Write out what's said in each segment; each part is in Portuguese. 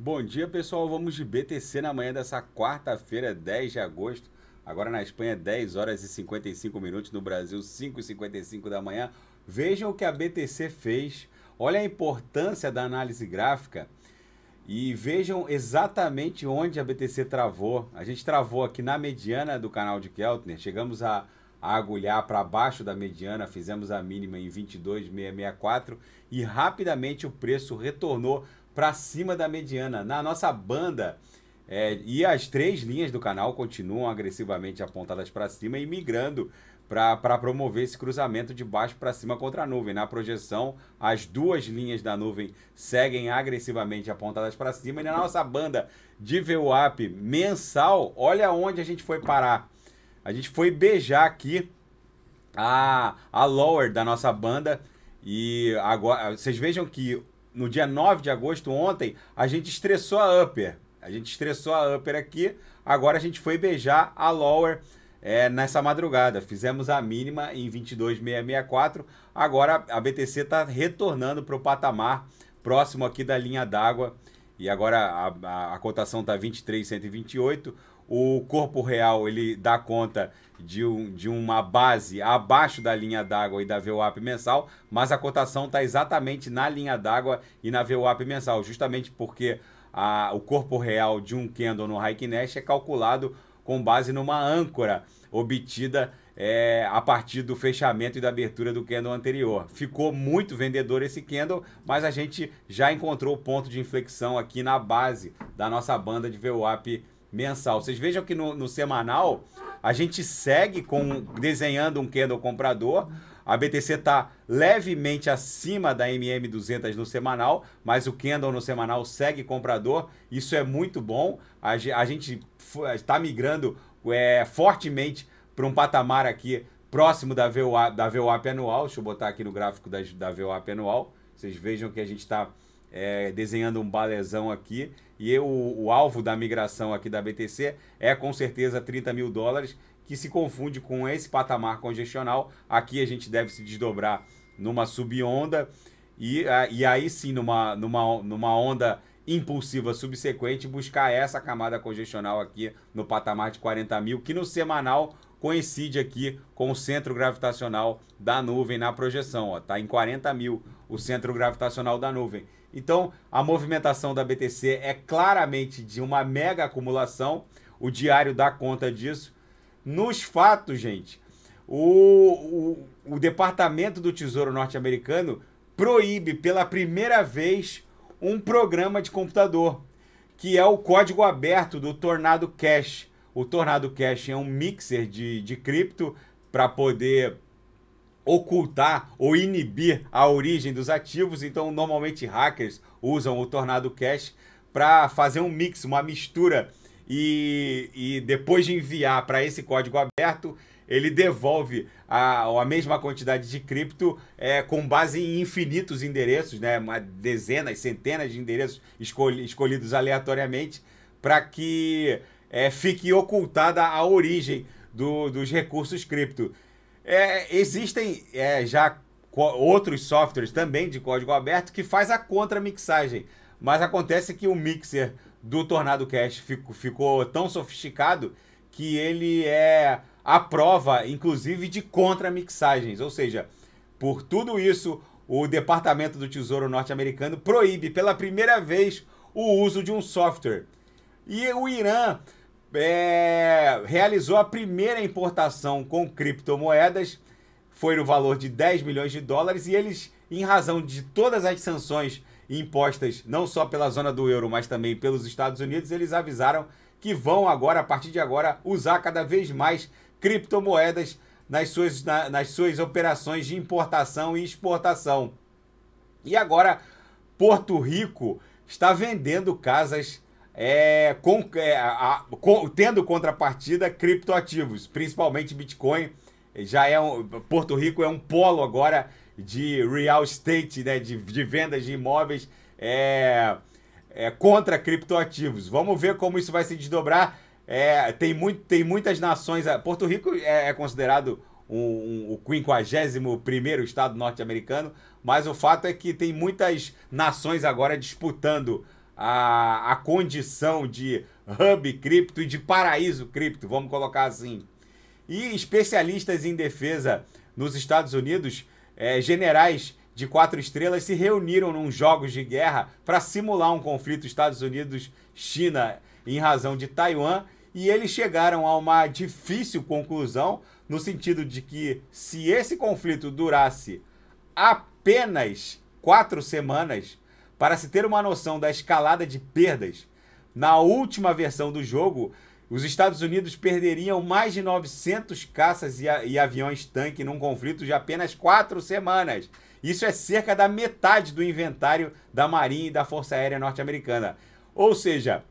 Bom dia, pessoal. Vamos de BTC na manhã dessa quarta-feira, 10 de agosto. Agora na Espanha, 10 horas e 55 minutos. No Brasil, 5 e 55 da manhã. Vejam o que a BTC fez. Olha a importância da análise gráfica. E vejam exatamente onde a BTC travou. A gente travou aqui na mediana do canal de Keltner. Chegamos a, a agulhar para baixo da mediana, fizemos a mínima em 22,664 e rapidamente o preço retornou para cima da mediana. Na nossa banda, é, e as três linhas do canal continuam agressivamente apontadas para cima e migrando para promover esse cruzamento de baixo para cima contra a nuvem. Na projeção, as duas linhas da nuvem seguem agressivamente apontadas para cima. E na nossa banda de VWAP mensal, olha onde a gente foi parar. A gente foi beijar aqui a, a lower da nossa banda. E agora, vocês vejam que no dia 9 de agosto, ontem, a gente estressou a upper. A gente estressou a upper aqui, agora a gente foi beijar a lower é, nessa madrugada. Fizemos a mínima em 22,664, agora a BTC está retornando para o patamar próximo aqui da linha d'água e agora a, a, a cotação está 23,128. O corpo real ele dá conta de, um, de uma base abaixo da linha d'água e da VWAP mensal, mas a cotação está exatamente na linha d'água e na VWAP mensal, justamente porque a, o corpo real de um candle no Hike Nash é calculado com base numa âncora obtida é, a partir do fechamento e da abertura do candle anterior. Ficou muito vendedor esse candle, mas a gente já encontrou o ponto de inflexão aqui na base da nossa banda de VWAP mensal. Vocês vejam que no, no semanal a gente segue com desenhando um candle comprador, a BTC está levemente acima da MM200 no semanal, mas o candle no semanal segue comprador. Isso é muito bom. A, a gente está migrando é, fortemente para um patamar aqui próximo da, da VWAP anual. Deixa eu botar aqui no gráfico das, da VWAP anual. Vocês vejam que a gente está é, desenhando um balezão aqui. E eu, o alvo da migração aqui da BTC é com certeza 30 mil dólares, que se confunde com esse patamar congestional. Aqui a gente deve se desdobrar numa subonda e, e aí sim numa, numa, numa onda impulsiva subsequente buscar essa camada congestional aqui no patamar de 40 mil, que no semanal coincide aqui com o centro gravitacional da nuvem na projeção. Está em 40 mil o centro gravitacional da nuvem. Então, a movimentação da BTC é claramente de uma mega acumulação. O diário dá conta disso. Nos fatos, gente, o, o, o Departamento do Tesouro norte-americano proíbe pela primeira vez um programa de computador, que é o código aberto do Tornado Cash. O Tornado Cash é um mixer de, de cripto para poder ocultar ou inibir a origem dos ativos. Então, normalmente hackers usam o Tornado cash para fazer um mix, uma mistura e, e depois de enviar para esse código aberto, ele devolve a, a mesma quantidade de cripto é, com base em infinitos endereços, né? Uma dezenas, centenas de endereços escolh escolhidos aleatoriamente para que é, fique ocultada a origem do, dos recursos cripto. É, existem é, já outros softwares também de código aberto que faz a contramixagem, mas acontece que o mixer do Tornado Cash ficou, ficou tão sofisticado que ele é a prova, inclusive, de contramixagens. Ou seja, por tudo isso, o Departamento do Tesouro norte-americano proíbe pela primeira vez o uso de um software. E o Irã é, realizou a primeira importação com criptomoedas, foi no valor de 10 milhões de dólares, e eles, em razão de todas as sanções impostas não só pela zona do euro, mas também pelos Estados Unidos, eles avisaram que vão agora, a partir de agora, usar cada vez mais criptomoedas nas suas, na, nas suas operações de importação e exportação. E agora, Porto Rico está vendendo casas é, com, é, a, com, tendo contrapartida criptoativos, principalmente Bitcoin. Já é um, Porto Rico é um polo agora de real estate, né, de, de vendas de imóveis é, é, contra criptoativos. Vamos ver como isso vai se desdobrar. É, tem, muito, tem muitas nações. É, Porto Rico é, é considerado o quinquagésimo o 51 estado norte-americano, mas o fato é que tem muitas nações agora disputando a, a condição de hub cripto e de paraíso cripto, vamos colocar assim. E especialistas em defesa nos Estados Unidos, é, generais de quatro estrelas, se reuniram num jogos de guerra para simular um conflito Estados Unidos-China em razão de Taiwan. E eles chegaram a uma difícil conclusão, no sentido de que se esse conflito durasse apenas quatro semanas, para se ter uma noção da escalada de perdas, na última versão do jogo, os Estados Unidos perderiam mais de 900 caças e, aviões tanque num conflito de apenas quatro semanas. Isso é cerca da metade do inventário da Marinha e da Força Aérea Norte-Americana. Ou seja,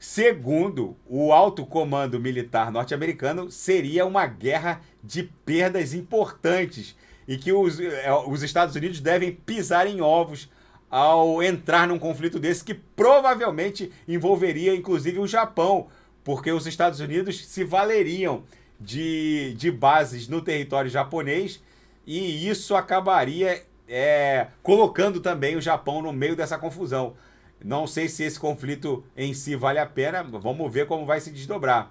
segundo o alto comando militar norte-americano, seria uma guerra de perdas importantes e que os, é, os Estados Unidos devem pisar em ovos ao entrar num conflito desse que provavelmente envolveria inclusive o Japão, porque os Estados Unidos se valeriam de, de bases no território japonês e isso acabaria é, colocando também o Japão no meio dessa confusão. Não sei se esse conflito em si vale a pena, vamos ver como vai se desdobrar.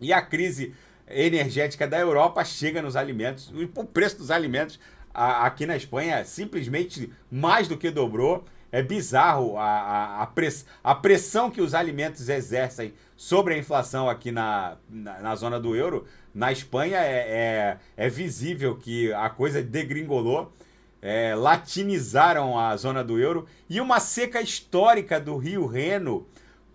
E a crise energética da Europa chega nos alimentos, o preço dos alimentos a, aqui na Espanha simplesmente mais do que dobrou. É bizarro a, a, a, press, a pressão que os alimentos exercem sobre a inflação aqui na, na, na zona do euro. Na Espanha é, é, é visível que a coisa degringolou. É, latinizaram a zona do euro e uma seca histórica do Rio Reno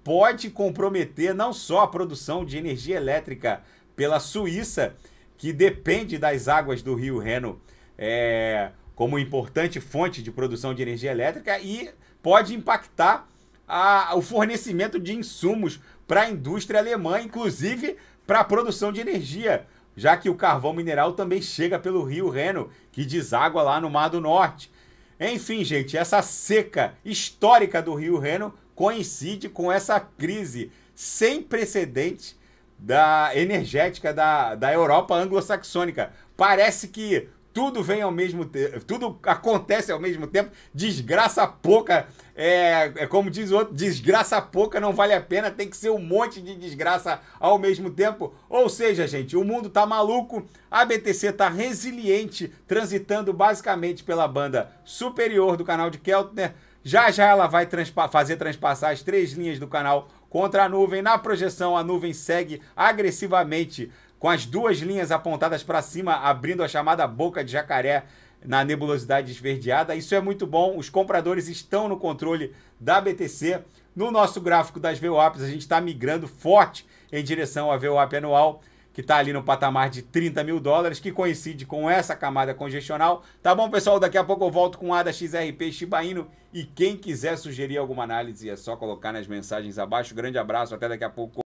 pode comprometer não só a produção de energia elétrica pela Suíça, que depende das águas do Rio Reno é, como importante fonte de produção de energia elétrica e pode impactar a, o fornecimento de insumos para a indústria alemã, inclusive para a produção de energia, já que o carvão mineral também chega pelo rio Reno, que deságua lá no Mar do Norte. Enfim, gente, essa seca histórica do rio Reno coincide com essa crise sem precedentes da energética da, da Europa anglo-saxônica. Parece que tudo vem ao mesmo tempo, tudo acontece ao mesmo tempo, desgraça pouca, é, é como diz o outro, desgraça pouca não vale a pena, tem que ser um monte de desgraça ao mesmo tempo. Ou seja, gente, o mundo tá maluco, a BTC tá resiliente, transitando basicamente pela banda superior do canal de Keltner. Já já ela vai transpa fazer transpassar as três linhas do canal contra a nuvem. Na projeção, a nuvem segue agressivamente com as duas linhas apontadas para cima, abrindo a chamada boca de jacaré na nebulosidade esverdeada. Isso é muito bom. Os compradores estão no controle da BTC. No nosso gráfico das VWAPs, a gente está migrando forte em direção à VWAP anual, que está ali no patamar de 30 mil dólares, que coincide com essa camada congestional. Tá bom, pessoal? Daqui a pouco eu volto com ADA XRP Shiba Inu. E quem quiser sugerir alguma análise, é só colocar nas mensagens abaixo. Grande abraço, até daqui a pouco.